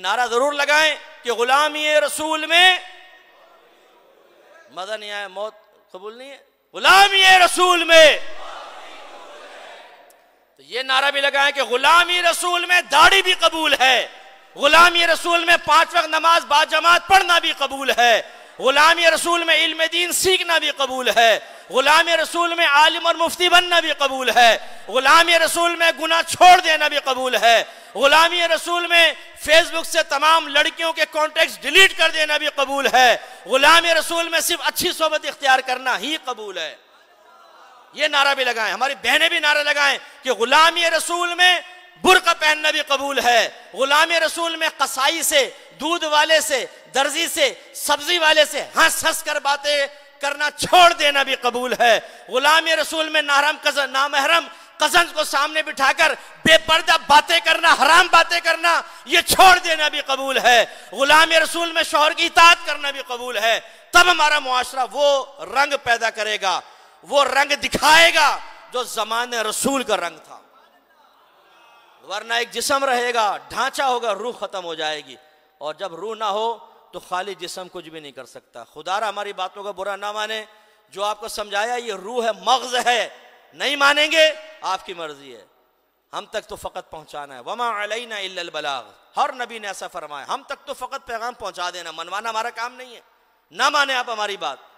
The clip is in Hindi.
नारा जरूर लगाएं कि गुलामी रसूल में मजा नहीं आया मौत कबूल नहीं है गुलामी रसूल में तो ये नारा भी लगाएं कि गुलामी रसूल में दाढ़ी भी कबूल है गुलामी रसूल में पांच वक्त नमाज जमात पढ़ना भी कबूल है गुलामी रसूल में इल्म दीन सीखना भी कबूल है गुलामी रसूल में आलिम और मुफ्ती बनना भी कबूल है गुलामी रसूल में गुना छोड़ देना भी कबूल है गुलामी रसूल में फेसबुक से तमाम लड़कियों के कॉन्टेक्ट डिलीट कर देना भी कबूल है गुलाम रसूल में सिर्फ अच्छी सोबत इख्तियार करना ही कबूल है ये नारा भी लगाएं हमारी बहनें भी नारा लगाएं कि गुलाम रसूल में बुरका पहनना भी कबूल है गुलाम रसूल में कसाई से दूध वाले से दर्जी से सब्जी वाले से हंस हंस कर बातें करना छोड़ देना भी कबूल है गुलाम रसूल में नाहरम कजन नामहरम कजन को सामने बिठाकर बेपर्दा बातें करना हराम बातें करना यह छोड़ देना भी कबूल है गुलाम रसूल में शोहर की इतात करना भी कबूल है तब हमारा मुआरा वो रंग पैदा करेगा वो रंग दिखाएगा जो जमान रसूल का रंग था वरना एक जिसम रहेगा ढांचा होगा रूह खत्म हो जाएगी और जब रूह ना हो तो खाली जिसम कुछ भी नहीं कर सकता खुदारा हमारी बातों का बुरा ना माने जो आपको समझाया ये रूह है मगज है नहीं मानेंगे आपकी मर्जी है हम तक तो फ़कत पहुंचाना है वमा अलैना इल्लबलाग हर नबी ने ऐसा फरमाया हम तक तो फ़कत पैगाम पहुंचा देना मनवाना हमारा काम नहीं है ना माने आप हमारी बात